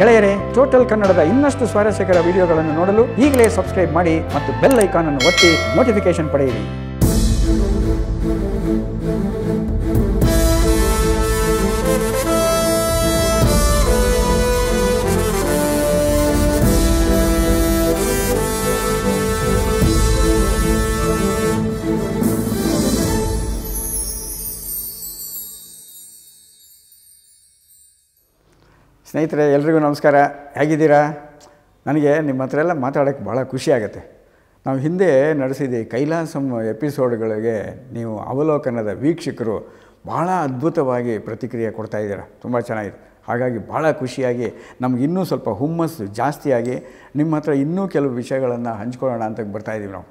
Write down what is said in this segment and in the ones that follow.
ಗೆಳೆಯರೆ ಟೋಟಲ್ ಕನ್ನಡದ ಇನ್ನಷ್ಟು ಸ್ವಾರಸ್ಯಕರ ವಿಡಿಯೋಗಳನ್ನು ನೋಡಲು ಈಗಲೇ ಸಬ್ಸ್ಕ್ರೈಬ್ ಮಾಡಿ ಮತ್ತು ಬೆಲ್ ಐಕಾನ್ ಅನ್ನು ಒತ್ತಿ ನೋಟಿಫಿಕೇಶನ್ ಪಡೆಯಿರಿ ಸ್ನೇಹಿತರೆ ಎಲ್ರಿಗೂ ನಮಸ್ಕಾರ ಹೇಗಿದ್ದೀರಾ ನನಗೆ ನಿಮ್ಮ ಹತ್ರ ಎಲ್ಲ ಮಾತಾಡೋಕ್ಕೆ ಭಾಳ ಖುಷಿಯಾಗುತ್ತೆ ನಾವು ಹಿಂದೆ ನಡೆಸಿದ ಕೈಲಾಸಂ ಎಪಿಸೋಡ್ಗಳಿಗೆ ನೀವು ಅವಲೋಕನದ ವೀಕ್ಷಕರು ಭಾಳ ಅದ್ಭುತವಾಗಿ ಪ್ರತಿಕ್ರಿಯೆ ಕೊಡ್ತಾಯಿದ್ದೀರ ತುಂಬ ಚೆನ್ನಾಗಿದೆ ಹಾಗಾಗಿ ಭಾಳ ಖುಷಿಯಾಗಿ ನಮ್ಗೆ ಇನ್ನೂ ಸ್ವಲ್ಪ ಹುಮ್ಮಸ್ಸು ಜಾಸ್ತಿಯಾಗಿ ನಿಮ್ಮ ಹತ್ರ ಇನ್ನೂ ಕೆಲವು ವಿಷಯಗಳನ್ನು ಹಂಚ್ಕೊಳ್ಳೋಣ ಅಂತ ಬರ್ತಾಯಿದ್ದೀವಿ ನಾವು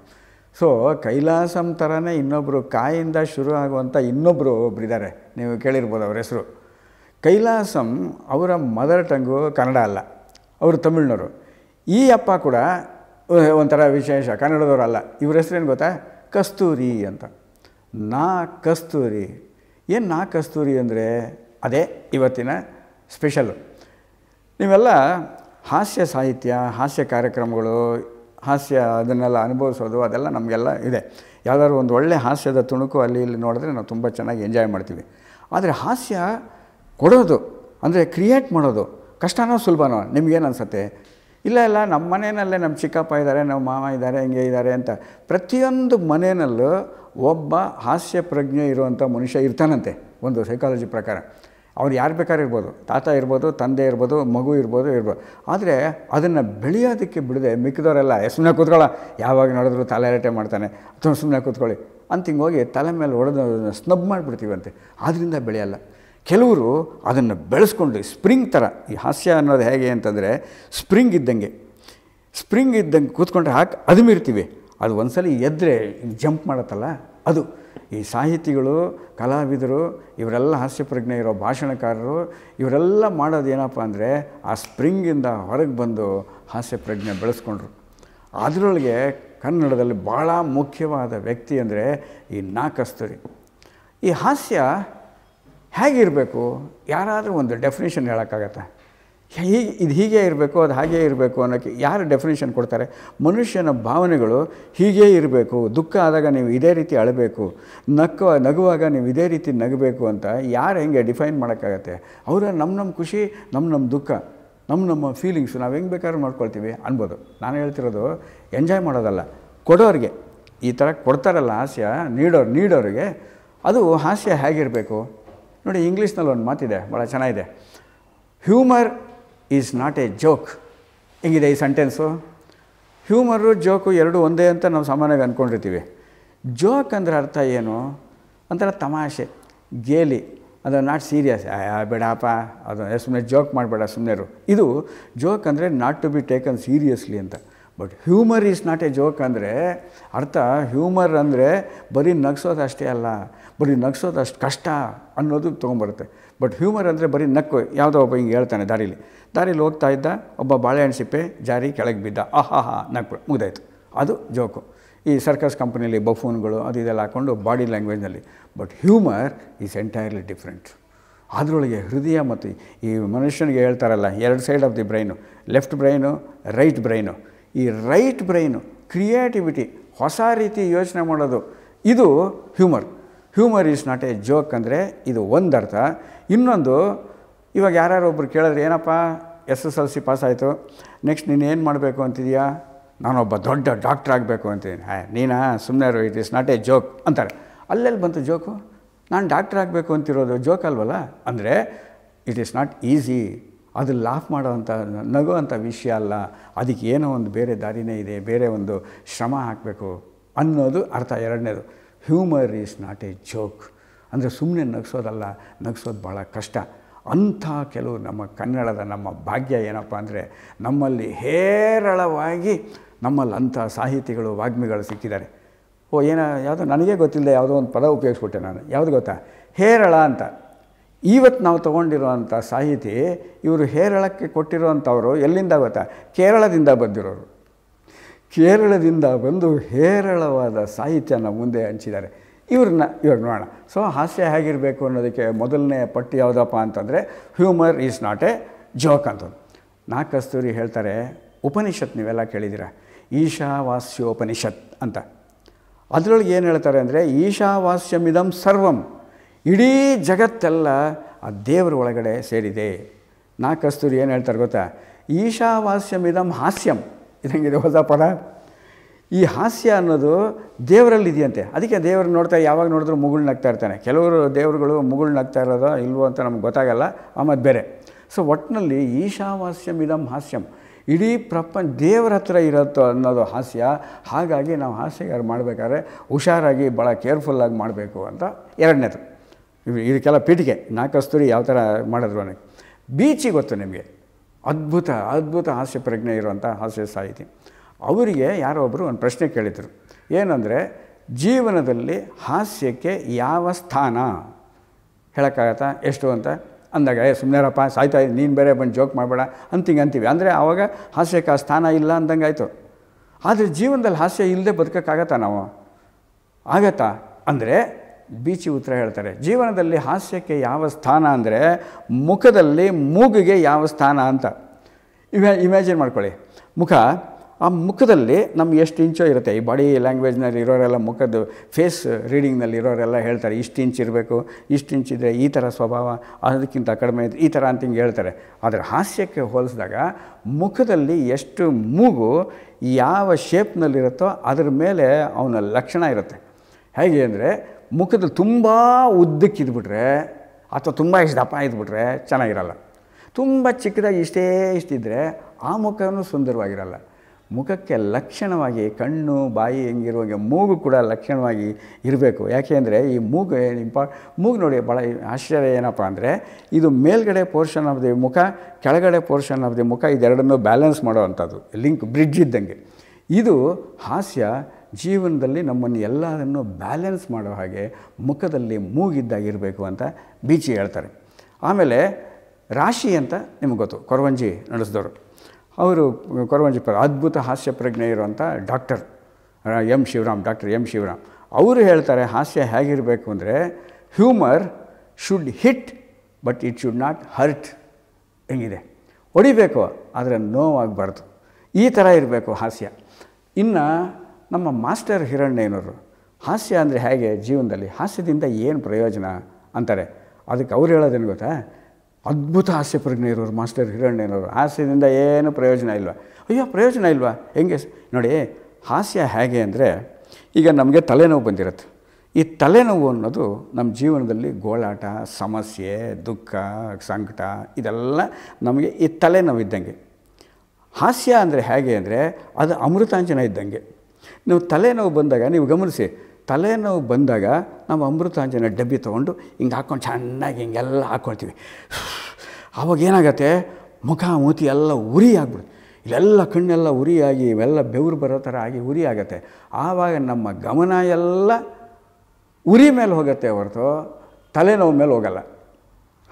ಸೊ ಕೈಲಾಸಂ ಥರನೇ ಇನ್ನೊಬ್ಬರು ಕಾಯಿಂದ ಶುರು ಆಗುವಂಥ ಇನ್ನೊಬ್ಬರು ಒಬ್ಬರಿದ್ದಾರೆ ನೀವು ಕೇಳಿರ್ಬೋದು ಅವ್ರ ಹೆಸರು ಕೈಲಾಸಂ ಅವರ ಮದರ್ ಟಂಗು ಕನ್ನಡ ಅಲ್ಲ ಅವರು ತಮಿಳ್ನವರು ಈ ಅಪ್ಪ ಕೂಡ ಒಂಥರ ವಿಶೇಷ ಕನ್ನಡದವರಲ್ಲ ಇವ್ರ ಹೆಸರೇನು ಗೊತ್ತಾ ಕಸ್ತೂರಿ ಅಂತ ನಾ ಕಸ್ತೂರಿ ಏನು ನಾ ಕಸ್ತೂರಿ ಅಂದರೆ ಅದೇ ಇವತ್ತಿನ ಸ್ಪೆಷಲು ನೀವೆಲ್ಲ ಹಾಸ್ಯ ಸಾಹಿತ್ಯ ಹಾಸ್ಯ ಕಾರ್ಯಕ್ರಮಗಳು ಹಾಸ್ಯ ಅದನ್ನೆಲ್ಲ ಅನುಭವಿಸೋದು ಅದೆಲ್ಲ ನಮಗೆಲ್ಲ ಇದೆ ಯಾವುದಾದ್ರು ಒಂದು ಒಳ್ಳೆ ಹಾಸ್ಯದ ತುಣುಕು ಅಲ್ಲಿ ಇಲ್ಲಿ ನೋಡಿದ್ರೆ ನಾವು ತುಂಬ ಚೆನ್ನಾಗಿ ಎಂಜಾಯ್ ಮಾಡ್ತೀವಿ ಆದರೆ ಹಾಸ್ಯ ಕೊಡೋದು ಅಂದರೆ ಕ್ರಿಯೇಟ್ ಮಾಡೋದು ಕಷ್ಟನೋ ಸುಲಭನೋ ನಿಮ್ಗೇನು ಅನಿಸುತ್ತೆ ಇಲ್ಲ ಇಲ್ಲ ನಮ್ಮ ಮನೆಯಲ್ಲೇ ನಮ್ಮ ಚಿಕ್ಕಪ್ಪ ಇದ್ದಾರೆ ನಮ್ಮ ಮಾಮ ಇದ್ದಾರೆ ಹಿಂಗೆ ಇದ್ದಾರೆ ಅಂತ ಪ್ರತಿಯೊಂದು ಮನೆಯಲ್ಲೂ ಒಬ್ಬ ಹಾಸ್ಯ ಪ್ರಜ್ಞೆ ಇರುವಂಥ ಮನುಷ್ಯ ಇರ್ತಾನಂತೆ ಒಂದು ಸೈಕಾಲಜಿ ಪ್ರಕಾರ ಅವ್ರು ಯಾರು ಬೇಕಾದ್ರೂ ಇರ್ಬೋದು ತಾತ ಇರ್ಬೋದು ತಂದೆ ಇರ್ಬೋದು ಮಗು ಇರ್ಬೋದು ಇರ್ಬೋದು ಆದರೆ ಅದನ್ನು ಬೆಳೆಯೋದಕ್ಕೆ ಬಿಡದೆ ಮಿಕ್ಕಿದವರೆಲ್ಲ ಸುಮ್ಮನೆ ಕೂತ್ಕೊಳ್ಳ ಯಾವಾಗ ನೋಡಿದ್ರು ತಲೆರಟೆ ಮಾಡ್ತಾನೆ ಅಥವಾ ಸುಮ್ಮನೆ ಕೂತ್ಕೊಳ್ಳಿ ಅಂತ ಹಿಂಗೆ ಹೋಗಿ ತಲೆ ಮೇಲೆ ಹೊಡೆದು ಸ್ನಬ್ ಮಾಡಿಬಿಡ್ತೀವಂತೆ ಆದ್ದರಿಂದ ಬೆಳೆಯಲ್ಲ ಕೆಲವರು ಅದನ್ನು ಬೆಳೆಸ್ಕೊಂಡು ಸ್ಪ್ರಿಂಗ್ ಥರ ಈ ಹಾಸ್ಯ ಅನ್ನೋದು ಹೇಗೆ ಅಂತಂದರೆ ಸ್ಪ್ರಿಂಗ್ ಇದ್ದಂಗೆ ಸ್ಪ್ರಿಂಗ್ ಇದ್ದಂಗೆ ಕೂತ್ಕೊಂಡ್ರೆ ಹಾಕಿ ಮೀರ್ತೀವಿ ಅದು ಒಂದು ಸಲ ಎದ್ರೆ ಜಂಪ್ ಮಾಡತ್ತಲ್ಲ ಅದು ಈ ಸಾಹಿತಿಗಳು ಕಲಾವಿದರು ಇವರೆಲ್ಲ ಹಾಸ್ಯಪ್ರಜ್ಞೆ ಇರೋ ಭಾಷಣಕಾರರು ಇವರೆಲ್ಲ ಮಾಡೋದು ಏನಪ್ಪ ಅಂದರೆ ಆ ಸ್ಪ್ರಿಂಗಿಂದ ಹೊರಗೆ ಬಂದು ಹಾಸ್ಯಪ್ರಜ್ಞೆ ಬೆಳೆಸ್ಕೊಂಡ್ರು ಅದರೊಳಗೆ ಕನ್ನಡದಲ್ಲಿ ಭಾಳ ಮುಖ್ಯವಾದ ವ್ಯಕ್ತಿ ಅಂದರೆ ಈ ನಾಕಸ್ತೂರಿ ಈ ಹಾಸ್ಯ ಹೇಗಿರಬೇಕು ಯಾರಾದರೂ ಒಂದು ಡೆಫಿನೇಷನ್ ಹೇಳೋಕ್ಕಾಗತ್ತೆ ಹೀಗೆ ಇದು ಹೀಗೆ ಇರಬೇಕು ಅದು ಹಾಗೇ ಇರಬೇಕು ಅನ್ನೋಕ್ಕೆ ಯಾರು ಡೆಫಿನೇಷನ್ ಕೊಡ್ತಾರೆ ಮನುಷ್ಯನ ಭಾವನೆಗಳು ಹೀಗೇ ಇರಬೇಕು ದುಃಖ ಆದಾಗ ನೀವು ಇದೇ ರೀತಿ ಅಳಬೇಕು ನಕ್ಕ ನಗುವಾಗ ನೀವು ಇದೇ ರೀತಿ ನಗಬೇಕು ಅಂತ ಯಾರು ಹೆಂಗೆ ಡಿಫೈನ್ ಮಾಡೋಕ್ಕಾಗತ್ತೆ ಅವರ ನಮ್ಮ ನಮ್ಮ ಖುಷಿ ನಮ್ಮ ನಮ್ಮ ದುಃಖ ನಮ್ಮ ನಮ್ಮ ಫೀಲಿಂಗ್ಸು ನಾವು ಹೆಂಗೆ ಬೇಕಾದ್ರೂ ಮಾಡ್ಕೊಳ್ತೀವಿ ಅನ್ಬೋದು ನಾನು ಹೇಳ್ತಿರೋದು ಎಂಜಾಯ್ ಮಾಡೋದಲ್ಲ ಕೊಡೋರಿಗೆ ಈ ಥರ ಕೊಡ್ತಾರಲ್ಲ ಹಾಸ್ಯ ನೀಡೋರು ನೀಡೋರಿಗೆ ಅದು ಹಾಸ್ಯ ಹೇಗಿರಬೇಕು ನೋಡಿ ಇಂಗ್ಲೀಷ್ನಲ್ಲಿ ಒಂದು ಮಾತಿದೆ ಭಾಳ ಚೆನ್ನಾಗಿದೆ humour is not a joke ಹೆಂಗಿದೆ ಈ ಸೆಂಟೆನ್ಸು ಹ್ಯೂಮರು ಜೋಕು ಎರಡು ಒಂದೇ ಅಂತ ನಾವು ಸಾಮಾನ್ಯವಾಗಿ ಅಂದ್ಕೊಂಡಿರ್ತೀವಿ ಜೋಕ್ ಅಂದ್ರೆ ಅರ್ಥ ಏನು ಅಂತಾರೆ ತಮಾಷೆ ಗೇಲಿ ಅದು ನಾಟ್ ಸೀರಿಯಸ್ ಬೇಡಪ್ಪ ಅದು ಸುಮ್ಮನೆ ಜೋಕ್ ಮಾಡಬೇಡ ಸುಮ್ಮನೆ ಇದು ಜೋಕ್ ಅಂದರೆ not to be taken seriously ಅಂತ but humour is not a joke ಅಂದರೆ ಅರ್ಥ ಹ್ಯೂಮರ್ ಅಂದರೆ ಬರೀ ನಗ್ಸೋದು ಅಷ್ಟೇ ಅಲ್ಲ ಬರೀ ನಗ್ಸೋದು ಅಷ್ಟು ಕಷ್ಟ ಅನ್ನೋದು ತೊಗೊಂಬರುತ್ತೆ ಬಟ್ ಹ್ಯೂಮರ್ ಅಂದರೆ ಬರೀ ನಕ್ಕು ಯಾವುದೋ ಒಬ್ಬ ಹಿಂಗೆ ಹೇಳ್ತಾನೆ ದಾರೀಲಿ ದಾರೀಲಿ ಹೋಗ್ತಾ ಇದ್ದ ಒಬ್ಬ ಬಾಳೆಹಣ್ಣು ಸಿಪ್ಪೆ ಜಾರಿ ಕೆಳಗೆ ಬಿದ್ದ ಆ ಹಾ ನಕ್ಕು ಮುಗ್ದಾಯಿತು ಅದು ಜೋಕು ಈ ಸರ್ಕಸ್ ಕಂಪ್ನಿಯಲ್ಲಿ ಬಫೂನ್ಗಳು ಅದು ಇದೆಲ್ಲ ಹಾಕ್ಕೊಂಡು ಬಾಡಿ ಲ್ಯಾಂಗ್ವೇಜ್ನಲ್ಲಿ but humour is entirely different ಅದರೊಳಗೆ ಹೃದಯ ಮತ್ತು ಈ ಮನುಷ್ಯನಿಗೆ ಹೇಳ್ತಾರಲ್ಲ ಎರಡು side of the brain left brain right brain ಈ ರೈಟ್ ಬ್ರೈನು ಕ್ರಿಯೇಟಿವಿಟಿ ಹೊಸ ರೀತಿ ಯೋಚನೆ ಮಾಡೋದು ಇದು humour humour is not a joke ಅಂದರೆ ಇದು ಒಂದರ್ಥ ಇನ್ನೊಂದು ಇವಾಗ ಯಾರ್ಯಾರು ಒಬ್ಬರು ಕೇಳಿದ್ರೆ ಏನಪ್ಪ S S L C pass ಆಯಿತು ನೆಕ್ಸ್ಟ್ ನೀನು ಏನು ಮಾಡಬೇಕು ಅಂತಿದೆಯಾ ನಾನೊಬ್ಬ ದೊಡ್ಡ ಡಾಕ್ಟ್ರ್ ಆಗಬೇಕು ಅಂತೀನಿ ಹಾಯ್ ನೀನಾ ಸುಮ್ಮನೆ it is not a joke ಅಂತಾರೆ ಅಲ್ಲೆಲ್ಲಿ ಬಂತು ಜೋಕು ನಾನು ಡಾಕ್ಟ್ರ್ ಆಗಬೇಕು ಅಂತಿರೋದು ಜೋಕ್ ಅಲ್ವಲ್ಲ ಅಂದರೆ ಇಟ್ ಈಸ್ ನಾಟ್ ಈಸಿ ಅದು ಲಾಫ್ ಮಾಡೋವಂಥ ನಗುವಂಥ ವಿಷಯ ಅಲ್ಲ ಅದಕ್ಕೆ ಏನೋ ಒಂದು ಬೇರೆ ದಾರಿನೇ ಇದೆ ಬೇರೆ ಒಂದು ಶ್ರಮ ಹಾಕಬೇಕು ಅನ್ನೋದು ಅರ್ಥ ಎರಡನೇದು humour is not a joke ಅಂದರೆ ಸುಮ್ಮನೆ ನಗಿಸೋದಲ್ಲ ನಗ್ಸೋದು ಭಾಳ ಕಷ್ಟ ಅಂಥ ಕೆಲವು ನಮ್ಮ ಕನ್ನಡದ ನಮ್ಮ ಭಾಗ್ಯ ಏನಪ್ಪ ಅಂದರೆ ನಮ್ಮಲ್ಲಿ ಹೇರಳವಾಗಿ ನಮ್ಮಲ್ಲಿ ಅಂಥ ಸಾಹಿತಿಗಳು ವಾಗ್ಮಿಗಳು ಸಿಕ್ಕಿದ್ದಾರೆ ಓ ಏನೋ ಯಾವುದೋ ನನಗೆ ಗೊತ್ತಿಲ್ಲದೆ ಯಾವುದೋ ಒಂದು ಪದ ಉಪಯೋಗಿಸ್ಬಿಟ್ಟೆ ನಾನು ಯಾವುದು ಗೊತ್ತಾ ಹೇರಳ ಅಂತ ಇವತ್ತು ನಾವು ತೊಗೊಂಡಿರುವಂಥ ಸಾಹಿತಿ ಇವರು ಹೇರಳಕ್ಕೆ ಕೊಟ್ಟಿರುವಂಥವರು ಎಲ್ಲಿಂದ ಗೊತ್ತಾ ಕೇರಳದಿಂದ ಬಂದಿರೋರು ಕೇರಳದಿಂದ ಬಂದು ಹೇರಳವಾದ ಸಾಹಿತ್ಯನ ಮುಂದೆ ಹಂಚಿದ್ದಾರೆ ಇವ್ರನ್ನ ಇವಾಗ ನೋಡೋಣ ಸೊ ಹಾಸ್ಯ ಹೇಗಿರಬೇಕು ಅನ್ನೋದಕ್ಕೆ ಮೊದಲನೇ ಪಟ್ಟಿ ಯಾವುದಪ್ಪ ಅಂತಂದರೆ humour is not a joke ಅಂತ ನಾಲ್ಕಸ್ತೂರಿ ಹೇಳ್ತಾರೆ ಉಪನಿಷತ್ ನೀವೆಲ್ಲ ಕೇಳಿದ್ದೀರ ಈಶಾವಾಸ್ಯೋಪನಿಷತ್ ಅಂತ ಅದರೊಳಗೆ ಏನು ಹೇಳ್ತಾರೆ ಅಂದರೆ ಈಶಾವಾಸ್ಯಮಿದಂ ಸರ್ವಂ ಇಡೀ ಜಗತ್ತೆಲ್ಲ ಆ ದೇವರ ಒಳಗಡೆ ಸೇರಿದೆ ನಾ ಕಸ್ತೂರಿ ಏನು ಹೇಳ್ತಾರೆ ಗೊತ್ತಾ ಈಶಾವಾಸ್ಯಂ ಇದಂ ಹಾಸ್ಯಂ ಇದಂಗಿದೆ ಹೊಸ ಪದ ಈ ಹಾಸ್ಯ ಅನ್ನೋದು ದೇವರಲ್ಲಿ ಅದಕ್ಕೆ ದೇವರು ನೋಡ್ತಾ ಯಾವಾಗ ನೋಡಿದ್ರು ಮುಗುಳು ನಗ್ತಾ ಇರ್ತಾನೆ ಕೆಲವರು ದೇವರುಗಳು ಮುಗುಳು ನಗ್ತಾ ಇರೋದೋ ಇಲ್ವೋ ಅಂತ ನಮ್ಗೆ ಗೊತ್ತಾಗಲ್ಲ ಆಮೇಲೆ ಬೇರೆ ಸೊ ಒಟ್ಟಿನಲ್ಲಿ ಈಶಾವಾಸ್ಯಂ ಇದಂ ಹಾಸ್ಯಂ ಇಡೀ ಪ್ರಪಂಚ ದೇವರ ಹತ್ರ ಇರುತ್ತೋ ಅನ್ನೋದು ಹಾಸ್ಯ ಹಾಗಾಗಿ ನಾವು ಹಾಸ್ಯಗಾರ ಮಾಡಬೇಕಾದ್ರೆ ಹುಷಾರಾಗಿ ಭಾಳ ಕೇರ್ಫುಲ್ಲಾಗಿ ಮಾಡಬೇಕು ಅಂತ ಎರಡನೇದು ಇದಕ್ಕೆಲ್ಲ ಪೀಠಿಗೆ ನಾಲ್ಕಸ್ತೂರಿ ಯಾವ ಥರ ಮಾಡಿದ್ರು ನನಗೆ ಬೀಚಿ ಗೊತ್ತು ನಿಮಗೆ ಅದ್ಭುತ ಅದ್ಭುತ ಹಾಸ್ಯ ಪ್ರಜ್ಞೆ ಇರುವಂಥ ಹಾಸ್ಯ ಸಾಹಿತಿ ಅವರಿಗೆ ಯಾರೋ ಒಬ್ಬರು ಒಂದು ಪ್ರಶ್ನೆ ಕೇಳಿದರು ಏನಂದರೆ ಜೀವನದಲ್ಲಿ ಹಾಸ್ಯಕ್ಕೆ ಯಾವ ಸ್ಥಾನ ಹೇಳೋಕ್ಕಾಗತ್ತಾ ಎಷ್ಟು ಅಂತ ಅಂದಾಗ ಏ ಸುಮ್ಮನೆರಪ್ಪ ಸಾಯ್ತಾ ನೀನು ಬೇರೆ ಬಂದು ಜೋಕ್ ಮಾಡಬೇಡ ಅಂತಿಂಗೆ ಅಂತೀವಿ ಅಂದರೆ ಆವಾಗ ಹಾಸ್ಯಕ್ಕೆ ಆ ಸ್ಥಾನ ಇಲ್ಲ ಅಂದಂಗೆ ಆಯಿತು ಆದರೆ ಜೀವನದಲ್ಲಿ ಹಾಸ್ಯ ಇಲ್ಲದೆ ಬದುಕೋಕ್ಕಾಗತ್ತಾ ನಾವು ಆಗತ್ತಾ ಅಂದರೆ ಬೀಚಿ ಉತ್ತರ ಹೇಳ್ತಾರೆ ಜೀವನದಲ್ಲಿ ಹಾಸ್ಯಕ್ಕೆ ಯಾವ ಸ್ಥಾನ ಅಂದರೆ ಮುಖದಲ್ಲಿ ಮೂಗಿಗೆ ಯಾವ ಸ್ಥಾನ ಅಂತ ಇಮ್ಯಾ ಇಮ್ಯಾಜಿನ್ ಮಾಡ್ಕೊಳ್ಳಿ ಮುಖ ಆ ಮುಖದಲ್ಲಿ ನಮ್ಗೆ ಎಷ್ಟು ಇಂಚೋ ಇರುತ್ತೆ ಈ ಬಾಡಿ ಲ್ಯಾಂಗ್ವೇಜ್ನಲ್ಲಿ ಇರೋರೆಲ್ಲ ಮುಖದ್ದು ಫೇಸ್ ರೀಡಿಂಗ್ನಲ್ಲಿ ಇರೋರೆಲ್ಲ ಹೇಳ್ತಾರೆ ಇಷ್ಟು ಇಂಚ್ ಇರಬೇಕು ಇಷ್ಟು ಇಂಚ್ ಇದ್ದರೆ ಈ ಥರ ಸ್ವಭಾವ ಅದಕ್ಕಿಂತ ಕಡಿಮೆ ಈ ಥರ ಅಂತ ಹಿಂಗೆ ಹೇಳ್ತಾರೆ ಆದರೆ ಹಾಸ್ಯಕ್ಕೆ ಹೋಲಿಸಿದಾಗ ಮುಖದಲ್ಲಿ ಎಷ್ಟು ಮೂಗು ಯಾವ ಶೇಪ್ನಲ್ಲಿರುತ್ತೋ ಅದರ ಮೇಲೆ ಅವನ ಲಕ್ಷಣ ಇರುತ್ತೆ ಹೇಗೆ ಅಂದರೆ ಮುಖದಲ್ಲಿ ತುಂಬ ಉದ್ದಕ್ಕಿದ್ಬಿಟ್ರೆ ಅಥವಾ ತುಂಬ ಇಷ್ಟು ದಪ್ಪ ಇದ್ಬಿಟ್ರೆ ಚೆನ್ನಾಗಿರಲ್ಲ ತುಂಬ ಚಿಕ್ಕದಾಗಿ ಇಷ್ಟೇ ಇಷ್ಟಿದ್ರೆ ಆ ಮುಖವೂ ಸುಂದರವಾಗಿರಲ್ಲ ಮುಖಕ್ಕೆ ಲಕ್ಷಣವಾಗಿ ಕಣ್ಣು ಬಾಯಿ ಹೆಂಗಿರುವಾಗ ಮೂಗು ಕೂಡ ಲಕ್ಷಣವಾಗಿ ಇರಬೇಕು ಅಂದರೆ ಈ ಮೂಗು ಇಂಪಾ ಮೂಗು ನೋಡಿ ಭಾಳ ಆಶ್ಚರ್ಯ ಏನಪ್ಪ ಅಂದರೆ ಇದು ಮೇಲ್ಗಡೆ ಪೋರ್ಷನ್ ಆಫ್ ದಿ ಮುಖ ಕೆಳಗಡೆ ಪೋರ್ಷನ್ ಆಫ್ ದಿ ಮುಖ ಇದೆರಡನ್ನೂ ಬ್ಯಾಲೆನ್ಸ್ ಮಾಡೋವಂಥದ್ದು ಲಿಂಕ್ ಬ್ರಿಡ್ಜ್ ಇದ್ದಂಗೆ ಇದು ಹಾಸ್ಯ ಜೀವನದಲ್ಲಿ ನಮ್ಮನ್ನು ಎಲ್ಲದನ್ನು ಬ್ಯಾಲೆನ್ಸ್ ಮಾಡೋ ಹಾಗೆ ಮುಖದಲ್ಲಿ ಮೂಗಿದ್ದಾಗಿರಬೇಕು ಅಂತ ಬೀಚಿ ಹೇಳ್ತಾರೆ ಆಮೇಲೆ ರಾಶಿ ಅಂತ ನಿಮ್ಗೆ ಗೊತ್ತು ಕೊರವಂಜಿ ನಡೆಸಿದವರು ಅವರು ಕೊರವಂಜಿ ಪರ ಅದ್ಭುತ ಹಾಸ್ಯ ಪ್ರಜ್ಞೆ ಇರುವಂಥ doctor M Shivaram doctor M Shivaram ಅವರು ಹೇಳ್ತಾರೆ ಹಾಸ್ಯ ಹೇಗಿರಬೇಕು ಅಂದರೆ humour should hit but it should not hurt ಹೆಂಗಿದೆ ಹೊಡಿಬೇಕು ಆದರೆ ನೋವಾಗಬಾರ್ದು ಈ ಥರ ಇರಬೇಕು ಹಾಸ್ಯ ಇನ್ನು ನಮ್ಮ ಮಾಸ್ಟರ್ ಹಿರಣ್ಣಯ್ಯನವರು ಹಾಸ್ಯ ಅಂದರೆ ಹೇಗೆ ಜೀವನದಲ್ಲಿ ಹಾಸ್ಯದಿಂದ ಏನು ಪ್ರಯೋಜನ ಅಂತಾರೆ ಅದಕ್ಕೆ ಅವ್ರು ಹೇಳೋದೇನು ಗೊತ್ತಾ ಅದ್ಭುತ ಹಾಸ್ಯ ಪ್ರಜ್ಞೆ ಇರೋರು ಮಾಸ್ಟರ್ ಹಿರಣ್ಣಯ್ಯನವರು ಹಾಸ್ಯದಿಂದ ಏನು ಪ್ರಯೋಜನ ಇಲ್ವಾ ಅಯ್ಯೋ ಪ್ರಯೋಜನ ಇಲ್ವಾ ಹೆಂಗೆ ನೋಡಿ ಹಾಸ್ಯ ಹೇಗೆ ಅಂದರೆ ಈಗ ನಮಗೆ ತಲೆನೋವು ಬಂದಿರುತ್ತೆ ಈ ತಲೆನೋವು ಅನ್ನೋದು ನಮ್ಮ ಜೀವನದಲ್ಲಿ ಗೋಳಾಟ ಸಮಸ್ಯೆ ದುಃಖ ಸಂಕಟ ಇದೆಲ್ಲ ನಮಗೆ ಈ ತಲೆನೋವು ಇದ್ದಂಗೆ ಹಾಸ್ಯ ಅಂದರೆ ಹೇಗೆ ಅಂದರೆ ಅದು ಅಮೃತಾಂಜನ ಇದ್ದಂಗೆ ನೀವು ತಲೆನೋವು ಬಂದಾಗ ನೀವು ಗಮನಿಸಿ ತಲೆನೋವು ಬಂದಾಗ ನಾವು ಅಮೃತಾಂಜನ ಡಬ್ಬಿ ತೊಗೊಂಡು ಹಿಂಗೆ ಹಾಕ್ಕೊಂಡು ಚೆನ್ನಾಗಿ ಹಿಂಗೆಲ್ಲ ಹಾಕ್ಕೊಳ್ತೀವಿ ಆವಾಗ ಏನಾಗತ್ತೆ ಮುಖ ಮೂತಿ ಎಲ್ಲ ಉರಿ ಆಗ್ಬಿಡುತ್ತೆ ಇಲ್ಲೆಲ್ಲ ಕಣ್ಣೆಲ್ಲ ಉರಿಯಾಗಿ ಇವೆಲ್ಲ ಬೆವರು ಬರೋ ಥರ ಆಗಿ ಉರಿ ಆಗತ್ತೆ ಆವಾಗ ನಮ್ಮ ಗಮನ ಎಲ್ಲ ಉರಿ ಮೇಲೆ ಹೋಗುತ್ತೆ ಹೊರತು ತಲೆನೋವು ಮೇಲೆ ಹೋಗಲ್ಲ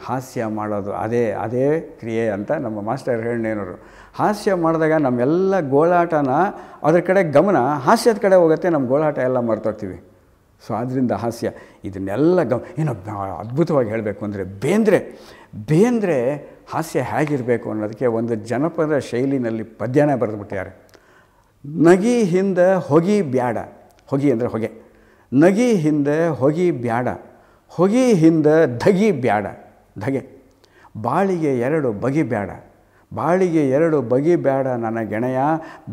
ಹಾಸ್ಯ ಮಾಡೋದು ಅದೇ ಅದೇ ಕ್ರಿಯೆ ಅಂತ ನಮ್ಮ ಮಾಸ್ಟರ್ ಹೇಳನೇನವರು ಹಾಸ್ಯ ಮಾಡಿದಾಗ ನಮ್ಮೆಲ್ಲ ಗೋಳಾಟನ ಅದ್ರ ಕಡೆ ಗಮನ ಹಾಸ್ಯದ ಕಡೆ ಹೋಗುತ್ತೆ ನಮ್ಮ ಗೋಳಾಟ ಎಲ್ಲ ಮರ್ತೋಗ್ತೀವಿ ಸೊ ಆದ್ದರಿಂದ ಹಾಸ್ಯ ಇದನ್ನೆಲ್ಲ ಗಮ ಏನೋ ಅದ್ಭುತವಾಗಿ ಹೇಳಬೇಕು ಅಂದರೆ ಬೇಂದ್ರೆ ಬೇಂದ್ರೆ ಹಾಸ್ಯ ಹೇಗಿರಬೇಕು ಅನ್ನೋದಕ್ಕೆ ಒಂದು ಜನಪದ ಶೈಲಿನಲ್ಲಿ ಪದ್ಯನೇ ಬರೆದುಬಿಟ್ಟಿದ್ದಾರೆ ನಗಿ ಹಿಂದೆ ಹೊಗಿ ಬ್ಯಾಡ ಹೊಗಿ ಅಂದರೆ ಹೊಗೆ ನಗಿ ಹಿಂದೆ ಹೊಗಿ ಬ್ಯಾಡ ಹೊಗಿ ಹಿಂದೆ ಧಗಿ ಬ್ಯಾಡ ಧಗೆ ಬಾಳಿಗೆ ಎರಡು ಬಗಿ ಬೇಡ ಬಾಳಿಗೆ ಎರಡು ಬಗಿ ಬೇಡ ನನ್ನ ಗೆಣೆಯ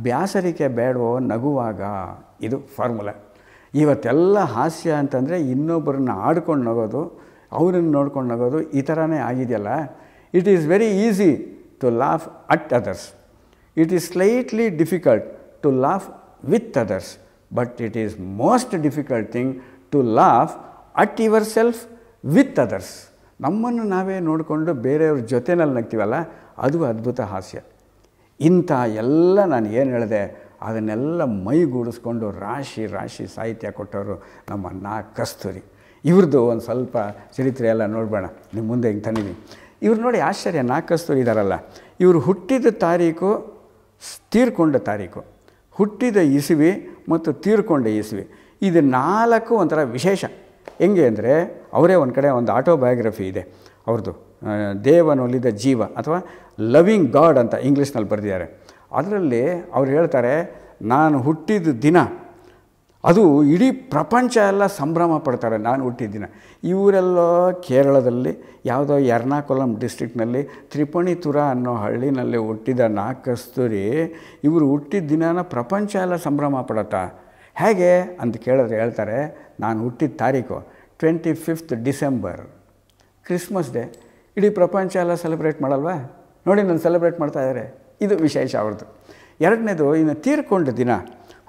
ಬ್ಯಾಸರಿಕೆ ಬೇಡವೋ ನಗುವಾಗ ಇದು ಫಾರ್ಮುಲಾ ಇವತ್ತೆಲ್ಲ ಹಾಸ್ಯ ಅಂತಂದರೆ ಇನ್ನೊಬ್ಬರನ್ನ ಆಡ್ಕೊಂಡು ನಗೋದು ಅವರನ್ನು ನೋಡ್ಕೊಂಡು ನಗೋದು ಈ ಥರನೇ ಆಗಿದೆಯಲ್ಲ it is very easy to laugh at others it is slightly difficult to laugh with others but it is most difficult thing to laugh at yourself with others ನಮ್ಮನ್ನು ನಾವೇ ನೋಡಿಕೊಂಡು ಬೇರೆಯವ್ರ ಜೊತೆನಲ್ಲಿ ನಗ್ತೀವಲ್ಲ ಅದು ಅದ್ಭುತ ಹಾಸ್ಯ ಇಂಥ ಎಲ್ಲ ನಾನು ಏನು ಹೇಳಿದೆ ಅದನ್ನೆಲ್ಲ ಮೈಗೂಡಿಸ್ಕೊಂಡು ರಾಶಿ ರಾಶಿ ಸಾಹಿತ್ಯ ಕೊಟ್ಟವರು ನಮ್ಮ ನಾ ಕಸ್ತೂರಿ ಇವ್ರದ್ದು ಒಂದು ಸ್ವಲ್ಪ ಚರಿತ್ರೆ ಎಲ್ಲ ನೋಡಬೇಡ ನಿಮ್ಮ ಮುಂದೆ ಹಿಂಗೆ ತಂದಿದ್ದೀನಿ ಇವ್ರು ನೋಡಿ ಆಶ್ಚರ್ಯ ನಾ ಕಸ್ತೂರಿ ಇದ್ದಾರಲ್ಲ ಇವರು ಹುಟ್ಟಿದ ತಾರೀಕು ತೀರ್ಕೊಂಡ ತಾರೀಕು ಹುಟ್ಟಿದ ಇಸುವಿ ಮತ್ತು ತೀರ್ಕೊಂಡ ಇಸುವಿ ಇದು ನಾಲ್ಕು ಒಂಥರ ವಿಶೇಷ ಹೆಂಗೆ ಅಂದರೆ ಅವರೇ ಒಂದು ಕಡೆ ಒಂದು ಆಟೋಬಯೋಗ್ರಫಿ ಇದೆ ಅವ್ರದ್ದು ದೇವನೊಲಿದ ಜೀವ ಅಥವಾ ಲವಿಂಗ್ ಗಾಡ್ ಅಂತ ಇಂಗ್ಲೀಷ್ನಲ್ಲಿ ಬರೆದಿದ್ದಾರೆ ಅದರಲ್ಲಿ ಅವ್ರು ಹೇಳ್ತಾರೆ ನಾನು ಹುಟ್ಟಿದ ದಿನ ಅದು ಇಡೀ ಪ್ರಪಂಚ ಎಲ್ಲ ಸಂಭ್ರಮ ಪಡ್ತಾರೆ ನಾನು ಹುಟ್ಟಿದ ದಿನ ಇವರೆಲ್ಲ ಕೇರಳದಲ್ಲಿ ಯಾವುದೋ ಎರ್ನಾಕುಲಂ ಡಿಸ್ಟ್ರಿಕ್ನಲ್ಲಿ ತ್ರಿಪಣಿತುರ ಅನ್ನೋ ಹಳ್ಳಿನಲ್ಲಿ ಹುಟ್ಟಿದ ನಾಕಸ್ತೂರಿ ಇವರು ಹುಟ್ಟಿದ ದಿನನ ಪ್ರಪಂಚ ಎಲ್ಲ ಸಂಭ್ರಮ ಪಡತ್ತಾ ಹೇಗೆ ಅಂತ ಕೇಳಿದ್ರೆ ಹೇಳ್ತಾರೆ ನಾನು ಹುಟ್ಟಿದ ತಾರೀಕು twenty fifth December Christmas day ಇಡೀ ಪ್ರಪಂಚ ಎಲ್ಲ ಸೆಲೆಬ್ರೇಟ್ ಮಾಡಲ್ವಾ ನೋಡಿ ನಾನು ಸೆಲೆಬ್ರೇಟ್ ಮಾಡ್ತಾ ಇದ್ದಾರೆ ಇದು ವಿಶೇಷ ಅವ್ರದ್ದು ಎರಡನೇದು ಇನ್ನು ತೀರ್ಕೊಂಡ ದಿನ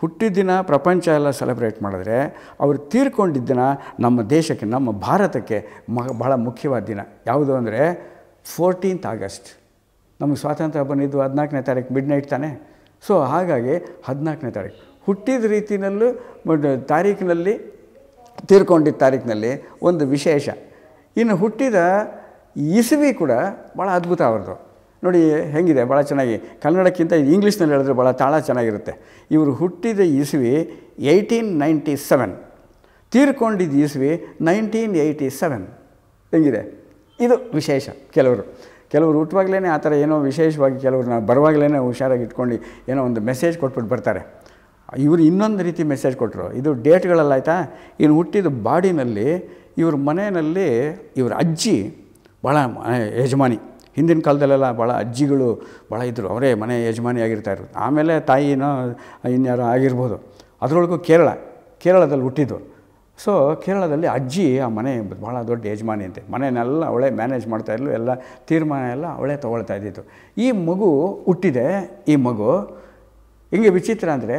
ಹುಟ್ಟಿದ ದಿನ ಪ್ರಪಂಚ ಎಲ್ಲ ಸೆಲೆಬ್ರೇಟ್ ಮಾಡಿದ್ರೆ ಅವರು ತೀರ್ಕೊಂಡಿದ್ದ ದಿನ ನಮ್ಮ ದೇಶಕ್ಕೆ ನಮ್ಮ ಭಾರತಕ್ಕೆ ಮ ಬಹಳ ಮುಖ್ಯವಾದ ದಿನ ಯಾವುದು ಅಂದರೆ ಫೋರ್ಟೀನ್ತ್ ಆಗಸ್ಟ್ ನಮಗೆ ಸ್ವಾತಂತ್ರ್ಯ ಬಂದಿದ್ದು ಹದಿನಾಲ್ಕನೇ ತಾರೀಕು ಮಿಡ್ ನೈಟ್ ತಾನೆ ಸೊ ಹಾಗಾಗಿ ಹದಿನಾಲ್ಕನೇ ತಾರೀಕು ಹುಟ್ಟಿದ ರೀತಿಯಲ್ಲೂ ತಾರೀಕಿನಲ್ಲಿ ತೀರ್ಕೊಂಡಿದ್ದ ತಾರೀಕಿನಲ್ಲಿ ಒಂದು ವಿಶೇಷ ಇನ್ನು ಹುಟ್ಟಿದ ಇಸವಿ ಕೂಡ ಭಾಳ ಅದ್ಭುತ ಅವ್ರದ್ದು ನೋಡಿ ಹೆಂಗಿದೆ ಭಾಳ ಚೆನ್ನಾಗಿ ಕನ್ನಡಕ್ಕಿಂತ ಇಂಗ್ಲೀಷ್ನಲ್ಲಿ ಹೇಳಿದ್ರೆ ಭಾಳ ತಾಳ ಚೆನ್ನಾಗಿರುತ್ತೆ ಇವರು ಹುಟ್ಟಿದ ಇಸವಿ ಏಯ್ಟೀನ್ ನೈಂಟಿ ಸೆವೆನ್ ತೀರ್ಕೊಂಡಿದ್ದ ಇಸವಿ ನೈನ್ಟೀನ್ ಏಯ್ಟಿ ಸೆವೆನ್ ಹೆಂಗಿದೆ ಇದು ವಿಶೇಷ ಕೆಲವರು ಕೆಲವರು ಹುಟ್ಟುವಾಗಲೇ ಆ ಥರ ಏನೋ ವಿಶೇಷವಾಗಿ ಕೆಲವರು ನಾವು ಬರುವಾಗಲೇ ಹುಷಾರಾಗಿ ಇಟ್ಕೊಂಡು ಏನೋ ಒಂದು ಮೆಸೇಜ್ ಕೊಟ್ಬಿಟ್ಟು ಬರ್ತಾರೆ ಇವರು ಇನ್ನೊಂದು ರೀತಿ ಮೆಸೇಜ್ ಕೊಟ್ಟರು ಇದು ಡೇಟ್ಗಳಲ್ಲಾಯ್ತಾ ಆಯಿತಾ ಇನ್ನು ಹುಟ್ಟಿದ ಬಾಡಿನಲ್ಲಿ ಇವ್ರ ಮನೆಯಲ್ಲಿ ಇವ್ರ ಅಜ್ಜಿ ಭಾಳ ಯಜಮಾನಿ ಹಿಂದಿನ ಕಾಲದಲ್ಲೆಲ್ಲ ಭಾಳ ಅಜ್ಜಿಗಳು ಭಾಳ ಇದ್ದರು ಅವರೇ ಮನೆ ಯಜಮಾನಿ ಆಗಿರ್ತಾಯಿದ್ರು ಆಮೇಲೆ ತಾಯಿನೋ ಇನ್ಯಾರೋ ಆಗಿರ್ಬೋದು ಅದರೊಳಗೂ ಕೇರಳ ಕೇರಳದಲ್ಲಿ ಹುಟ್ಟಿದ್ದು ಸೊ ಕೇರಳದಲ್ಲಿ ಅಜ್ಜಿ ಆ ಮನೆ ಭಾಳ ದೊಡ್ಡ ಯಜಮಾನಿ ಅಂತೆ ಮನೆಯನ್ನೆಲ್ಲ ಅವಳೇ ಮ್ಯಾನೇಜ್ ಮಾಡ್ತಾಯಿದ್ಲು ಎಲ್ಲ ತೀರ್ಮಾನ ಎಲ್ಲ ಅವಳೇ ತೊಗೊಳ್ತಾ ಇದ್ದಿತ್ತು ಈ ಮಗು ಹುಟ್ಟಿದೆ ಈ ಮಗು ಹೆಂಗೆ ವಿಚಿತ್ರ ಅಂದರೆ